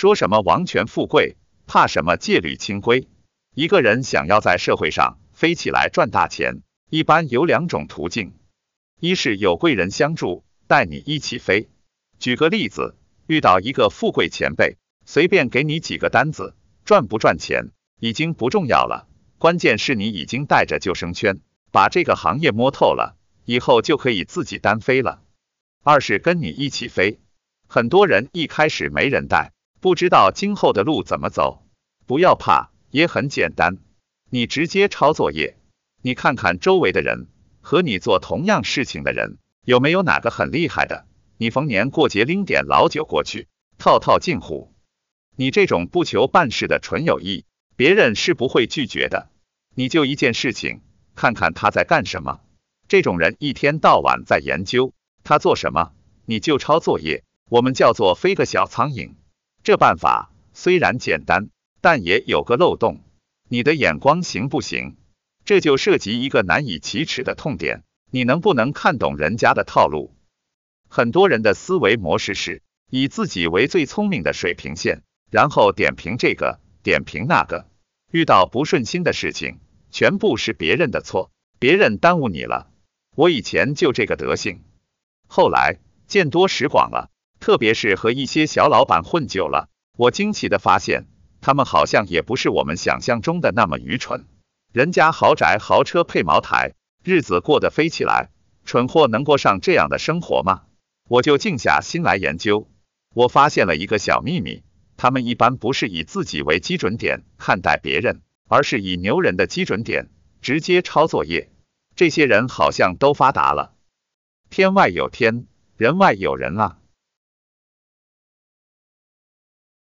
说什么王权富贵，怕什么戒律清规？一个人想要在社会上飞起来赚大钱，一般有两种途径：一是有贵人相助，带你一起飞。举个例子，遇到一个富贵前辈，随便给你几个单子，赚不赚钱已经不重要了，关键是你已经带着救生圈，把这个行业摸透了，以后就可以自己单飞了。二是跟你一起飞。很多人一开始没人带。不知道今后的路怎么走，不要怕，也很简单，你直接抄作业。你看看周围的人，和你做同样事情的人，有没有哪个很厉害的？你逢年过节拎点老酒过去，套套近乎。你这种不求办事的纯友谊，别人是不会拒绝的。你就一件事情，看看他在干什么。这种人一天到晚在研究，他做什么？你就抄作业，我们叫做飞个小苍蝇。这办法虽然简单，但也有个漏洞。你的眼光行不行？这就涉及一个难以启齿的痛点：你能不能看懂人家的套路？很多人的思维模式是以自己为最聪明的水平线，然后点评这个，点评那个。遇到不顺心的事情，全部是别人的错，别人耽误你了。我以前就这个德行，后来见多识广了。特别是和一些小老板混久了，我惊奇的发现，他们好像也不是我们想象中的那么愚蠢。人家豪宅豪车配茅台，日子过得飞起来，蠢货能过上这样的生活吗？我就静下心来研究，我发现了一个小秘密，他们一般不是以自己为基准点看待别人，而是以牛人的基准点直接抄作业。这些人好像都发达了，天外有天，人外有人啊。